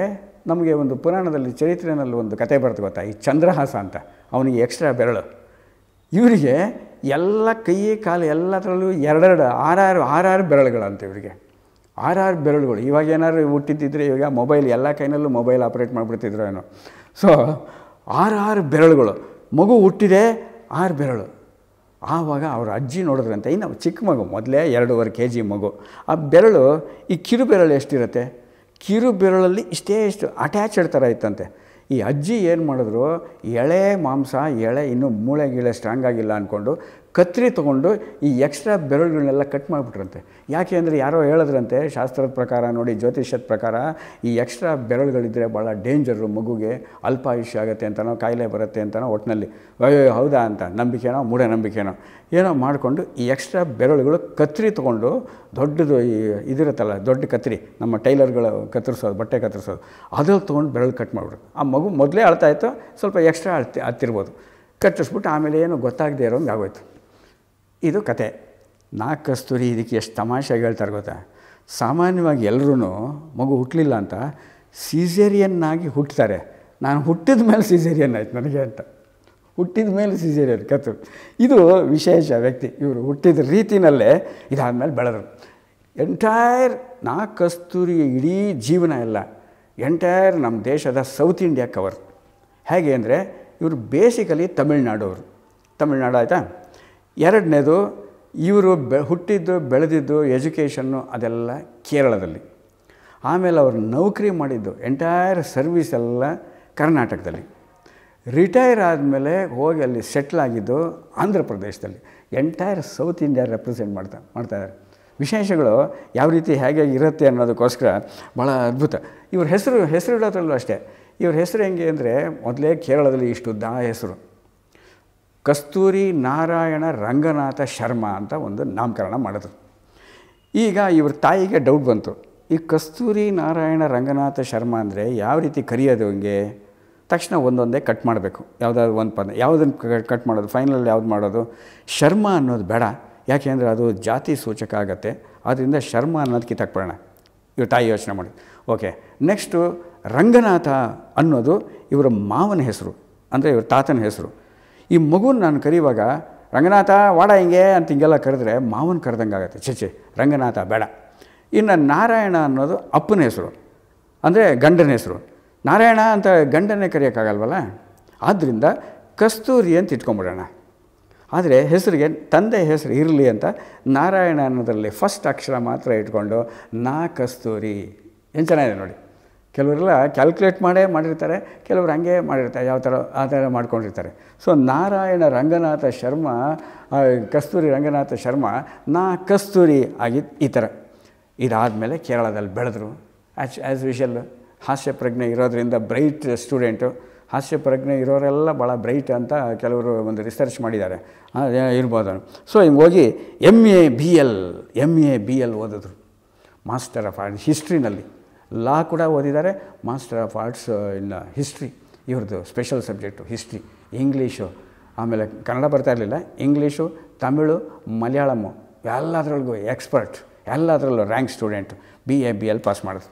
ನಮಗೆ ಒಂದು ಪುರಾಣದಲ್ಲಿ ಚರಿತ್ರೆಯಲ್ಲಿ ಒಂದು ಕತೆ ಬರುತ್ತೆ ಗೊತ್ತಾ ಈ ಚಂದ್ರಹಾಸ ಅಂತ ಅವನಿಗೆ ಎಕ್ಸ್ಟ್ರಾ ಬೆರಳು ಇವರಿಗೆ ಎಲ್ಲ ಕೈ ಕಾಲು ಎಲ್ಲದರಲ್ಲೂ ಎರಡೆರಡು ಆರಾರು ಆರಾರು ಬೆರಳುಗಳಂತ ಇವರಿಗೆ ಆರಾರು ಬೆರಳುಗಳು ಇವಾಗ ಏನಾದ್ರು ಹುಟ್ಟಿದ್ದಿದ್ರೆ ಇವಾಗ ಮೊಬೈಲ್ ಎಲ್ಲ ಕೈನಲ್ಲೂ ಮೊಬೈಲ್ ಆಪ್ರೇಟ್ ಮಾಡಿಬಿಡ್ತಿದ್ರು ಏನೋ ಸೊ ಆರಾರು ಬೆರಳುಗಳು ಮಗು ಹುಟ್ಟಿದೆ ಆರು ಬೆರಳು ಆವಾಗ ಅವ್ರ ಅಜ್ಜಿ ನೋಡಿದ್ರಂತೆ ಇನ್ನು ಚಿಕ್ಕ ಮಗು ಮೊದಲೇ ಎರಡೂವರೆ ಕೆ ಜಿ ಮಗು ಆ ಬೆರಳು ಈ ಕಿರು ಬೆರಳು ಎಷ್ಟಿರುತ್ತೆ ಕಿರು ಬೆರಳಲ್ಲಿ ಇಷ್ಟೇ ಇಷ್ಟು ಅಟ್ಯಾಚ್ಡ್ ಥರ ಇತ್ತಂತೆ ಈ ಅಜ್ಜಿ ಏನು ಮಾಡಿದ್ರು ಎಳೆ ಮಾಂಸ ಎಳೆ ಇನ್ನೂ ಮೂಳೆ ಗೀಳೆ ಸ್ಟ್ರಾಂಗ್ ಆಗಿಲ್ಲ ಅಂದ್ಕೊಂಡು ಕತ್ರಿ ತೊಗೊಂಡು ಈ ಎಕ್ಸ್ಟ್ರಾ ಬೆರಳುಗಳನ್ನೆಲ್ಲ ಕಟ್ ಮಾಡಿಬಿಟ್ರಂತೆ ಯಾಕೆ ಅಂದರೆ ಯಾರೋ ಹೇಳಿದ್ರಂತೆ ಶಾಸ್ತ್ರದ ಪ್ರಕಾರ ನೋಡಿ ಜ್ಯೋತಿಷ್ಯದ ಪ್ರಕಾರ ಈ ಎಕ್ಸ್ಟ್ರಾ ಬೆರಳುಗಳಿದ್ದರೆ ಭಾಳ ಡೇಂಜರು ಮಗುಗೆ ಅಲ್ಪಾಯುಷ್ಯ ಆಗುತ್ತೆ ಅಂತನೋ ಕಾಯಿಲೆ ಬರುತ್ತೆ ಅಂತನೋ ಒಟ್ಟಿನಲ್ಲಿ ಅಯ್ಯೋ ಹೌದಾ ಅಂತ ನಂಬಿಕೆನೋ ಮೂಢನಂಬಿಕೆನೋ ಏನೋ ಮಾಡಿಕೊಂಡು ಈ ಎಕ್ಸ್ಟ್ರಾ ಬೆರಳುಗಳು ಕತ್ರಿ ತೊಗೊಂಡು ದೊಡ್ಡದು ಈ ಇದಿರುತ್ತಲ್ಲ ದೊಡ್ಡ ಕತ್ರಿ ನಮ್ಮ ಟೈಲರ್ಗಳು ಕತ್ತರಿಸೋದು ಬಟ್ಟೆ ಕತ್ತರಿಸೋದು ಅದ್ರಲ್ಲಿ ತೊಗೊಂಡು ಬೆರಳು ಕಟ್ ಮಾಡಿಬಿಡು ಆ ಮಗು ಮೊದಲೇ ಅಳ್ತಾಯಿತ್ತು ಸ್ವಲ್ಪ ಎಕ್ಸ್ಟ್ರಾ ಅಳ್ತಿ ಹತ್ತಿರ್ಬೋದು ಕತ್ತರಿಸ್ಬಿಟ್ಟು ಆಮೇಲೆ ಏನು ಗೊತ್ತಾಗದೇ ಇರೋಂಗೆ ಆಗೋಯ್ತು ಇದು ಕತೆ ನಾಲ್ಕು ಕಸ್ತೂರಿ ಇದಕ್ಕೆ ಎಷ್ಟು ತಮಾಷೆ ಹೇಳ್ತಾರೆ ಗೊತ್ತಾ ಸಾಮಾನ್ಯವಾಗಿ ಎಲ್ಲರೂ ಮಗು ಹುಟ್ಟಲಿಲ್ಲ ಅಂತ ಸೀಸೇರಿಯನ್ನಾಗಿ ಹುಟ್ಟುತ್ತಾರೆ ನಾನು ಹುಟ್ಟಿದ ಮೇಲೆ ಸೀಸೇರಿಯನ್ ಆಯ್ತು ನನಗೆ ಅಂತ ಹುಟ್ಟಿದ ಮೇಲೆ ಸೀಸೇರಿಯನ್ ಕತ್ತು ಇದು ವಿಶೇಷ ವ್ಯಕ್ತಿ ಇವರು ಹುಟ್ಟಿದ ರೀತಿಯಲ್ಲೇ ಮೇಲೆ ಬೆಳೆದರು ಎಂಟೈರ್ ನಾಲ್ಕು ಕಸ್ತೂರಿಯ ಇಡೀ ಜೀವನ ಎಲ್ಲ ಎಂಟೈರ್ ನಮ್ಮ ದೇಶದ ಸೌತ್ ಇಂಡಿಯಾ ಕವರ್ ಹೇಗೆ ಅಂದರೆ ಇವರು ಬೇಸಿಕಲಿ ಅವರು ತಮಿಳ್ನಾಡು ಆಯಿತಾ ಎರಡನೇದು ಇವರು ಬೆ ಹುಟ್ಟಿದ್ದು ಬೆಳೆದಿದ್ದು ಎಜುಕೇಷನ್ನು ಅದೆಲ್ಲ ಕೇರಳದಲ್ಲಿ ಆಮೇಲೆ ಅವರು ನೌಕರಿ ಮಾಡಿದ್ದು ಎಂಟೈರ್ ಸರ್ವಿಸ್ ಎಲ್ಲ ಕರ್ನಾಟಕದಲ್ಲಿ ರಿಟೈರ್ ಆದಮೇಲೆ ಹೋಗಿ ಅಲ್ಲಿ ಸೆಟ್ಲ್ ಆಗಿದ್ದು ಆಂಧ್ರ ಪ್ರದೇಶದಲ್ಲಿ ಎಂಟೈರ್ ಸೌತ್ ಇಂಡಿಯಾ ರೆಪ್ರೆಸೆಂಟ್ ಮಾಡ್ತಾ ಮಾಡ್ತಾಯಿದ್ದಾರೆ ವಿಶೇಷಗಳು ಯಾವ ರೀತಿ ಹೇಗೆ ಇರುತ್ತೆ ಅನ್ನೋದಕ್ಕೋಸ್ಕರ ಭಾಳ ಅದ್ಭುತ ಇವ್ರ ಹೆಸರು ಹೆಸರು ಇಡೋದ್ರಲ್ಲೂ ಅಷ್ಟೇ ಇವ್ರ ಹೆಸರು ಹೆಂಗೆ ಅಂದರೆ ಮೊದಲೇ ಕೇರಳದಲ್ಲಿ ಇಷ್ಟು ದಾ ಹೆಸರು ಕಸ್ತೂರಿ ನಾರಾಯಣ ರಂಗನಾಥ ಶರ್ಮ ಅಂತ ಒಂದು ನಾಮಕರಣ ಮಾಡಿದ್ರು ಈಗ ಇವ್ರ ತಾಯಿಗೆ ಡೌಟ್ ಬಂತು ಈ ಕಸ್ತೂರಿ ನಾರಾಯಣ ರಂಗನಾಥ ಶರ್ಮ ಅಂದರೆ ಯಾವ ರೀತಿ ಕರೆಯೋದು ಹಂಗೆ ತಕ್ಷಣ ಒಂದೊಂದೇ ಕಟ್ ಮಾಡಬೇಕು ಯಾವುದಾದ್ರು ಒಂದು ಪದ ಯಾವುದನ್ನು ಕಟ್ ಮಾಡೋದು ಫೈನಲ್ ಯಾವ್ದು ಮಾಡೋದು ಶರ್ಮ ಅನ್ನೋದು ಬೇಡ ಯಾಕೆಂದರೆ ಅದು ಜಾತಿ ಸೂಚಕ ಆಗುತ್ತೆ ಆದ್ದರಿಂದ ಶರ್ಮ ಅನ್ನೋದು ಕಿತ್ತಾಕ್ಬಿಡೋಣ ಇವ್ರ ತಾಯಿ ಯೋಚನೆ ಮಾಡಿ ಓಕೆ ನೆಕ್ಸ್ಟು ರಂಗನಾಥ ಅನ್ನೋದು ಇವರ ಮಾವನ ಹೆಸರು ಅಂದರೆ ಇವ್ರ ತಾತನ ಹೆಸರು ಈ ಮಗು ನಾನು ಕರೆಯುವಾಗ ರಂಗನಾಥ ವಾಡ ಹಿಂಗೆ ಅಂತ ಹಿಂಗೆಲ್ಲ ಕರೆದ್ರೆ ಮಾವನ ಕರೆದಂಗೆ ಆಗುತ್ತೆ ಚೇಚೆ ರಂಗನಾಥ ಬೇಡ ಇನ್ನು ನಾರಾಯಣ ಅನ್ನೋದು ಅಪ್ಪನ ಹೆಸರು ಅಂದರೆ ಗಂಡನ ಹೆಸರು ನಾರಾಯಣ ಅಂತ ಗಂಡನೇ ಕರೆಯೋಕ್ಕಾಗಲ್ವಲ್ಲ ಆದ್ದರಿಂದ ಕಸ್ತೂರಿ ಅಂತ ಇಟ್ಕೊಂಬಿಡೋಣ ಆದರೆ ಹೆಸರಿಗೆ ತಂದೆ ಹೆಸರು ಇರಲಿ ಅಂತ ನಾರಾಯಣ ಅನ್ನೋದರಲ್ಲಿ ಫಸ್ಟ್ ಅಕ್ಷರ ಮಾತ್ರ ಇಟ್ಕೊಂಡು ನಾ ಕಸ್ತೂರಿ ಏನು ಚೆನ್ನಾಗಿದೆ ನೋಡಿ ಕೆಲವರೆಲ್ಲ ಕ್ಯಾಲ್ಕುಲೇಟ್ ಮಾಡೇ ಮಾಡಿರ್ತಾರೆ ಕೆಲವರು ಹಂಗೆ ಮಾಡಿರ್ತಾರೆ ಯಾವ ಥರ ಆ ಥರ ಮಾಡ್ಕೊಂಡಿರ್ತಾರೆ ಸೊ ನಾರಾಯಣ ರಂಗನಾಥ ಶರ್ಮ ಕಸ್ತೂರಿ ರಂಗನಾಥ ಶರ್ಮ ನಾ ಕಸ್ತೂರಿ ಆಗಿ ಈ ಥರ ಇದಾದಮೇಲೆ ಕೇರಳದಲ್ಲಿ ಬೆಳೆದ್ರು ಆ್ಯಚ್ ಆ್ಯಸ್ ಯೂಶಲ್ ಹಾಸ್ಯ ಪ್ರಜ್ಞೆ ಇರೋದರಿಂದ ಬ್ರೈಟ್ ಸ್ಟೂಡೆಂಟು ಹಾಸ್ಯ ಪ್ರಜ್ಞೆ ಇರೋರೆಲ್ಲ ಭಾಳ ಬ್ರೈಟ್ ಅಂತ ಕೆಲವರು ಒಂದು ರಿಸರ್ಚ್ ಮಾಡಿದ್ದಾರೆ ಇರ್ಬೋದು ಸೊ ಹಿಂಗೆ ಹೋಗಿ M A B L M A B L ಓದಿದ್ರು ಮಾಸ್ಟರ್ ಆಫ್ ಆರ್ಟ್ ಹಿಸ್ಟ್ರಿನಲ್ಲಿ ಲಾ ಕೂಡ ಓದಿದ್ದಾರೆ master of arts in history ಇವ್ರದ್ದು ಸ್ಪೆಷಲ್ ಸಬ್ಜೆಕ್ಟು ಹಿಸ್ಟ್ರಿ ಇಂಗ್ಲೀಷು ಆಮೇಲೆ ಕನ್ನಡ ಬರ್ತಾ ಇರಲಿಲ್ಲ ಇಂಗ್ಲೀಷು ತಮಿಳು ಮಲಯಾಳಮು ಎಲ್ಲದರೊಳಗೂ ಎಕ್ಸ್ಪರ್ಟ್ ಎಲ್ಲದರಲ್ಲೂ rank student B A B L pass ಮಾಡಿದ್ರು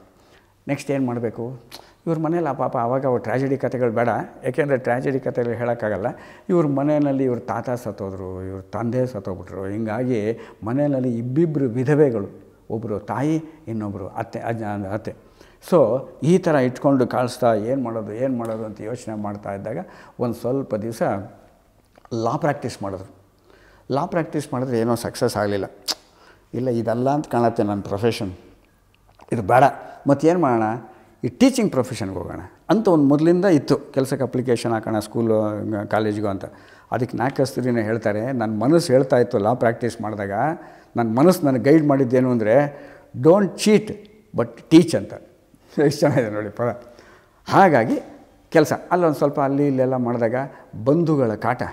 ನೆಕ್ಸ್ಟ್ ಏನು ಮಾಡಬೇಕು ಇವ್ರ ಮನೇಲಿ ಆ ಪಾಪ ಆವಾಗ ಅವ್ರು ಟ್ರ್ಯಾಜಡಿ ಕಥೆಗಳು ಬೇಡ ಏಕೆಂದರೆ ಟ್ರ್ಯಾಜಡಿ ಕಥೆಗಳು ಹೇಳೋಕ್ಕಾಗಲ್ಲ ಇವ್ರ ಮನೆಯಲ್ಲಿ ಇವ್ರ ತಾತ ಸತ್ತೋದ್ರು ಇವ್ರ ತಂದೆ ಸತ್ತೋಗ್ಬಿಟ್ರು ಹಿಂಗಾಗಿ ಮನೆಯಲ್ಲಿ ಇಬ್ಬಿಬ್ಬರು ವಿಧವೆಗಳು ಒಬ್ಬರು ತಾಯಿ ಇನ್ನೊಬ್ಬರು ಅತ್ತೆ ಅಜ್ಜ ಅತ್ತೆ ಸೊ ಈ ಥರ ಇಟ್ಕೊಂಡು ಕಾಣಿಸ್ತಾ ಏನು ಮಾಡೋದು ಏನು ಮಾಡೋದು ಅಂತ ಯೋಚನೆ ಮಾಡ್ತಾ ಇದ್ದಾಗ ಒಂದು ಸ್ವಲ್ಪ ದಿವಸ ಲಾ ಪ್ರಾಕ್ಟೀಸ್ ಮಾಡಿದ್ರು ಲಾ ಪ್ರಾಕ್ಟೀಸ್ ಮಾಡಿದ್ರೆ ಏನೋ ಸಕ್ಸಸ್ ಆಗಲಿಲ್ಲ ಇಲ್ಲ ಇದಲ್ಲ ಅಂತ ಕಾಣತ್ತೆ ನನ್ನ ಪ್ರೊಫೆಷನ್ ಇದು ಬೇಡ ಏನು ಮಾಡೋಣ ಈ ಟೀಚಿಂಗ್ ಪ್ರೊಫೆಷನ್ಗೆ ಹೋಗೋಣ ಅಂತ ಒಂದು ಮೊದಲಿಂದ ಇತ್ತು ಕೆಲಸಕ್ಕೆ ಅಪ್ಲಿಕೇಶನ್ ಹಾಕೋಣ ಸ್ಕೂಲು ಕಾಲೇಜ್ಗೂ ಅಂತ ಅದಕ್ಕೆ ನಾಲ್ಕಸ್ತ್ರೀನೇ ಹೇಳ್ತಾರೆ ನನ್ನ ಮನಸ್ಸು ಹೇಳ್ತಾ ಇತ್ತು ಲಾ ಪ್ರಾಕ್ಟೀಸ್ ಮಾಡಿದಾಗ ನನ್ನ ಮನಸ್ಸು ನನಗೆ ಗೈಡ್ ಮಾಡಿದ್ದೇನು ಅಂದರೆ ಡೋಂಟ್ ಚೀಟ್ ಬಟ್ ಟೀಚ್ ಅಂತ ಎಷ್ಟು ಚೆನ್ನಾಗಿದೆ ನೋಡಿ ಪದ ಹಾಗಾಗಿ ಕೆಲಸ ಅಲ್ಲೊಂದು ಸ್ವಲ್ಪ ಅಲ್ಲಿ ಇಲ್ಲೆಲ್ಲ ಮಾಡಿದಾಗ ಬಂಧುಗಳ ಕಾಟ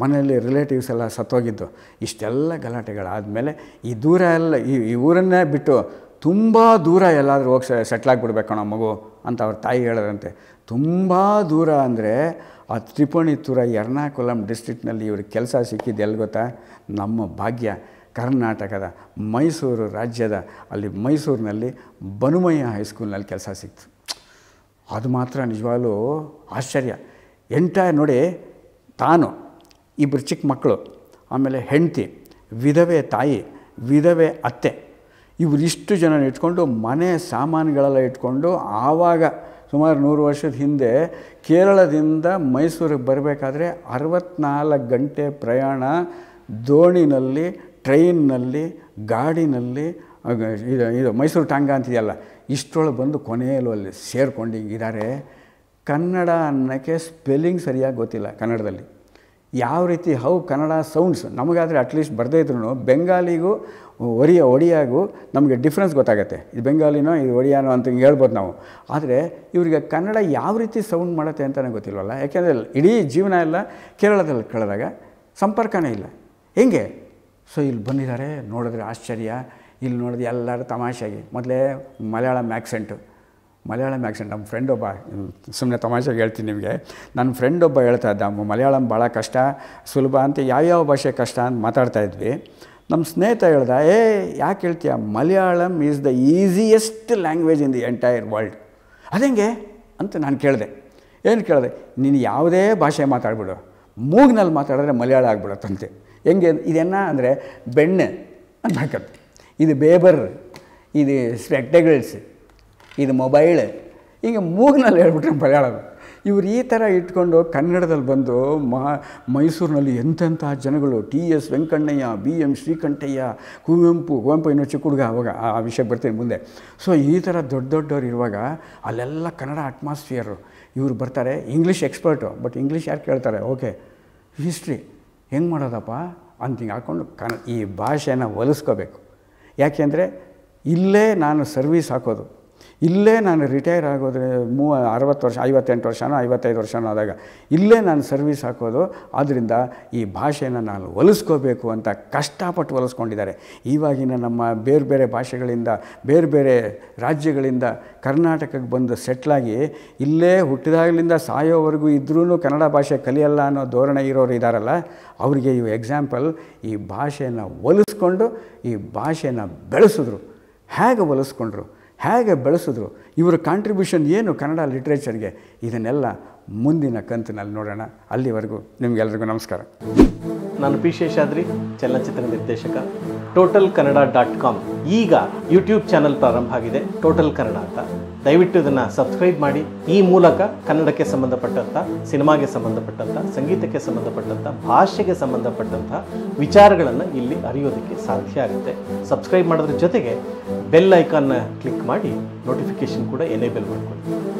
ಮನೆಯಲ್ಲಿ ರಿಲೇಟಿವ್ಸ್ ಎಲ್ಲ ಸತ್ತೋಗಿದ್ದು ಇಷ್ಟೆಲ್ಲ ಗಲಾಟೆಗಳಾದಮೇಲೆ ಈ ದೂರ ಎಲ್ಲ ಈ ಈ ಊರನ್ನೇ ಬಿಟ್ಟು ತುಂಬ ದೂರ ಎಲ್ಲಾದರೂ ಹೋಗಿ ಸೆಟ್ಲಾಗ್ಬಿಡ್ಬೇಕು ನಮ್ಮ ಮಗು ಅಂತ ಅವ್ರ ತಾಯಿ ಹೇಳೋದಂತೆ ತುಂಬ ದೂರ ಅಂದರೆ ಆ ತ್ರಿಪುಣಿತುರ ಎರ್ನಾಕುಲಂ ಡಿಸ್ಟ್ರಿಕ್ಟ್ನಲ್ಲಿ ಇವ್ರಿಗೆ ಕೆಲಸ ಸಿಕ್ಕಿದ್ದು ಎಲ್ಲಿ ಗೊತ್ತಾ ನಮ್ಮ ಭಾಗ್ಯ ಕರ್ನಾಟಕದ ಮೈಸೂರು ರಾಜ್ಯದ ಅಲ್ಲಿ ಮೈಸೂರಿನಲ್ಲಿ ಬನುಮಯ್ಯ ಹೈಸ್ಕೂಲ್ನಲ್ಲಿ ಕೆಲಸ ಸಿಕ್ತು ಅದು ಮಾತ್ರ ನಿಜವಾಗ್ಲೂ ಆಶ್ಚರ್ಯ ಎಂಟೈರ್ ನೋಡಿ ತಾನು ಇಬ್ಬರು ಚಿಕ್ಕ ಮಕ್ಕಳು ಆಮೇಲೆ ಹೆಂಡತಿ ವಿಧವೆ ತಾಯಿ ವಿಧವೆ ಅತ್ತೆ ಇಷ್ಟು ಜನ ಇಟ್ಕೊಂಡು ಮನೆ ಸಾಮಾನುಗಳೆಲ್ಲ ಇಟ್ಕೊಂಡು ಆವಾಗ ಸುಮಾರು ನೂರು ವರ್ಷದ ಹಿಂದೆ ಕೇರಳದಿಂದ ಮೈಸೂರಿಗೆ ಬರಬೇಕಾದ್ರೆ ಅರವತ್ನಾಲ್ಕು ಗಂಟೆ ಪ್ರಯಾಣ ದೋಣಿನಲ್ಲಿ ಟ್ರೈನ್ನಲ್ಲಿ ಗಾಡಿನಲ್ಲಿ ಇದು ಇದು ಮೈಸೂರು ಟಾಂಗ ಅಂತಿದೆಯಲ್ಲ ಇಷ್ಟೊಳಗೆ ಬಂದು ಕೊನೆಯಲ್ಲೂ ಅಲ್ಲಿ ಸೇರ್ಕೊಂಡು ಇದ್ದಾರೆ ಕನ್ನಡ ಅನ್ನೋಕ್ಕೆ ಸ್ಪೆಲ್ಲಿಂಗ್ ಸರಿಯಾಗಿ ಗೊತ್ತಿಲ್ಲ ಕನ್ನಡದಲ್ಲಿ ಯಾವ ರೀತಿ ಹೌ ಕನ್ನಡ ಸೌಂಡ್ಸ್ ನಮಗಾದರೆ ಅಟ್ಲೀಸ್ಟ್ ಬರದೇ ಇದ್ರು ಬೆಂಗಾಲಿಗೂ ಒರಿಯ ಒಡಿಯಾಗೂ ನಮಗೆ ಡಿಫ್ರೆನ್ಸ್ ಗೊತ್ತಾಗುತ್ತೆ ಇದು ಬೆಂಗಾಲಿನೋ ಇದು ಒಡಿಯಾನೋ ಅಂತ ಹೇಳ್ಬೋದು ನಾವು ಆದರೆ ಇವರಿಗೆ ಕನ್ನಡ ಯಾವ ರೀತಿ ಸೌಂಡ್ ಮಾಡುತ್ತೆ ಅಂತಲೇ ಗೊತ್ತಿಲ್ವಲ್ಲ ಯಾಕೆಂದರೆ ಇಡೀ ಜೀವನ ಎಲ್ಲ ಕೇರಳದಲ್ಲಿ ಕಳೆದಾಗ ಸಂಪರ್ಕನೇ ಇಲ್ಲ ಹೆಂಗೆ ಸೊ ಇಲ್ಲಿ ಬಂದಿದ್ದಾರೆ ನೋಡಿದ್ರೆ ಆಶ್ಚರ್ಯ ಇಲ್ಲಿ ನೋಡಿದ್ರೆ ಎಲ್ಲರೂ ತಮಾಷೆಯಾಗಿ ಮೊದಲೇ ಮಲಯಾಳಂ ಆ್ಯಕ್ಸೆಂಟು ಮಲಯಾಳಂ ಆ್ಯಕ್ಸೆಂಟ್ ನಮ್ಮ ಫ್ರೆಂಡ್ ಒಬ್ಬ ಸುಮ್ಮನೆ ತಮಾಷೆಗೆ ಹೇಳ್ತೀನಿ ನಿಮಗೆ ನನ್ನ ಫ್ರೆಂಡ್ ಒಬ್ಬ ಹೇಳ್ತಾ ಇದ್ದ ಮಲಯಾಳಂ ಭಾಳ ಕಷ್ಟ ಸುಲಭ ಅಂತ ಯಾವ್ಯಾವ ಭಾಷೆ ಕಷ್ಟ ಅಂತ ಮಾತಾಡ್ತಾ ಇದ್ವಿ ನಮ್ಮ ಸ್ನೇಹಿತ ಹೇಳ್ದ ಏ ಯಾಕೆ ಹೇಳ್ತೀಯ Malayalam is the easiest language in the entire world ಅದೇಂಗೆ ಅಂತ ನಾನು ಕೇಳಿದೆ ಏನು ಕೇಳಿದೆ ನೀನು ಯಾವುದೇ ಭಾಷೆ ಮಾತಾಡ್ಬಿಡು ಮೂಗ್ನಲ್ಲಿ ಮಾತಾಡಿದ್ರೆ ಮಲಯಾಳ ಆಗ್ಬಿಡುತ್ತಂತೆ ಹೆಂಗೆ ಇದೆನ್ನ ಅಂದರೆ ಬೆಣ್ಣೆ ಅಂತ ಇದು ಬೇಬರ್ ಇದು ಸ್ಪೆಕ್ಟೆಗಲ್ಸ್ ಇದು ಮೊಬೈಲ್ ಹೀಗೆ ಮೂಗಿನಲ್ಲಿ ಹೇಳ್ಬಿಟ್ರೆ ಬರೆಯೋದು ಇವರು ಈ ಥರ ಇಟ್ಕೊಂಡು ಕನ್ನಡದಲ್ಲಿ ಬಂದು ಮಾ ಮೈಸೂರಿನಲ್ಲಿ ಎಂತೆಂಥ ಜನಗಳು T S Venkannayya B M Srikantaiah Kuvempu Kuvempu ಇನ್ನೂ ಚಿಕ್ಕ ಹುಡುಗ ಅವಾಗ ಆ ವಿಷಯ ಬರ್ತೀನಿ ಮುಂದೆ ಸೊ ಈ ಥರ ದೊಡ್ಡ ದೊಡ್ಡವ್ರು ಇರುವಾಗ ಅಲ್ಲೆಲ್ಲ ಕನ್ನಡ ಅಟ್ಮಾಸ್ಫಿಯರು ಇವರು ಬರ್ತಾರೆ ಇಂಗ್ಲೀಷ್ ಎಕ್ಸ್ಪರ್ಟು ಬಟ್ ಇಂಗ್ಲೀಷ್ ಯಾರು ಕೇಳ್ತಾರೆ ಓಕೆ ಹಿಸ್ಟ್ರಿ ಹೆಂಗೆ ಮಾಡೋದಪ್ಪ ಅಂತ ಹಿಂಗೆ ಹಾಕ್ಕೊಂಡು ಕನ ಈ ಭಾಷೆನ ಒಲಿಸ್ಕೋಬೇಕು ಯಾಕೆಂದರೆ ಇಲ್ಲೇ ನಾನು ಸರ್ವೀಸ್ ಹಾಕೋದು ಇಲ್ಲೇ ನಾನು ರಿಟೈರ್ ಆಗೋದ್ರೆ ಮೂವ ಅರವತ್ತು ವರ್ಷ ಐವತ್ತೆಂಟು ವರ್ಷನೋ ಐವತ್ತೈದು ವರ್ಷನೋ ಆದಾಗ ಇಲ್ಲೇ ನಾನು ಸರ್ವಿಸ್ ಹಾಕೋದು ಆದ್ದರಿಂದ ಈ ಭಾಷೆನ ನಾನು ಒಲಿಸ್ಕೋಬೇಕು ಅಂತ ಕಷ್ಟಪಟ್ಟು ಒಲಿಸ್ಕೊಂಡಿದ್ದಾರೆ ಇವಾಗಿನ ನಮ್ಮ ಬೇರೆ ಬೇರೆ ಭಾಷೆಗಳಿಂದ ಬೇರೆ ಬೇರೆ ರಾಜ್ಯಗಳಿಂದ ಕರ್ನಾಟಕಕ್ಕೆ ಬಂದು ಸೆಟ್ಲಾಗಿ ಇಲ್ಲೇ ಹುಟ್ಟಿದಾಗಲಿಂದ ಸಾಯೋವರೆಗೂ ಇದ್ರೂ ಕನ್ನಡ ಭಾಷೆ ಕಲಿಯಲ್ಲ ಅನ್ನೋ ಧೋರಣೆ ಇರೋರು ಇದ್ದಾರಲ್ಲ ಅವರಿಗೆ ಇವು ಎಕ್ಸಾಂಪಲ್ ಈ ಭಾಷೆನ ಒಲಿಸ್ಕೊಂಡು ಈ ಭಾಷೆನ ಬೆಳೆಸಿದ್ರು ಹೇಗೆ ಒಲಿಸ್ಕೊಂಡ್ರು ಹೇಗೆ ಬೆಳೆಸಿದ್ರು ಇವರ ಕಾಂಟ್ರಿಬ್ಯೂಷನ್ ಏನು ಕನ್ನಡ ಲಿಟ್ರೇಚರ್ಗೆ ಇದನ್ನೆಲ್ಲ ಮುಂದಿನ ಕಂತಿನಲ್ಲಿ ನೋಡೋಣ ಅಲ್ಲಿವರೆಗೂ ನಿಮಗೆಲ್ಲರಿಗೂ ನಮಸ್ಕಾರ ನಾನು ಪಿ ಶೇಷಾದ್ರಿ ಚಲನಚಿತ್ರ ನಿರ್ದೇಶಕ ಟೋಟಲ್ ಕನ್ನಡ ಡಾಟ್ ಕಾಮ್ ಈಗ ಯೂಟ್ಯೂಬ್ ಚಾನಲ್ ಪ್ರಾರಂಭ ಆಗಿದೆ ಟೋಟಲ್ ಕನ್ನಡ ಅಂತ ದಯವಿಟ್ಟು ಇದನ್ನು ಸಬ್ಸ್ಕ್ರೈಬ್ ಮಾಡಿ ಈ ಮೂಲಕ ಕನ್ನಡಕ್ಕೆ ಸಂಬಂಧಪಟ್ಟಂಥ ಸಿನಿಮಾಗೆ ಸಂಬಂಧಪಟ್ಟಂಥ ಸಂಗೀತಕ್ಕೆ ಸಂಬಂಧಪಟ್ಟಂಥ ಭಾಷೆಗೆ ಸಂಬಂಧಪಟ್ಟಂಥ ವಿಚಾರಗಳನ್ನು ಇಲ್ಲಿ ಅರಿಯೋದಕ್ಕೆ ಸಾಧ್ಯ ಆಗುತ್ತೆ ಸಬ್ಸ್ಕ್ರೈಬ್ ಮಾಡೋದ್ರ ಜೊತೆಗೆ ಬೆಲ್ ಐಕಾನ್ನ ಕ್ಲಿಕ್ ಮಾಡಿ ನೋಟಿಫಿಕೇಷನ್ ಕೂಡ ಎನೇಬಲ್ ಮಾಡ್ಕೊಳ್ಳಿ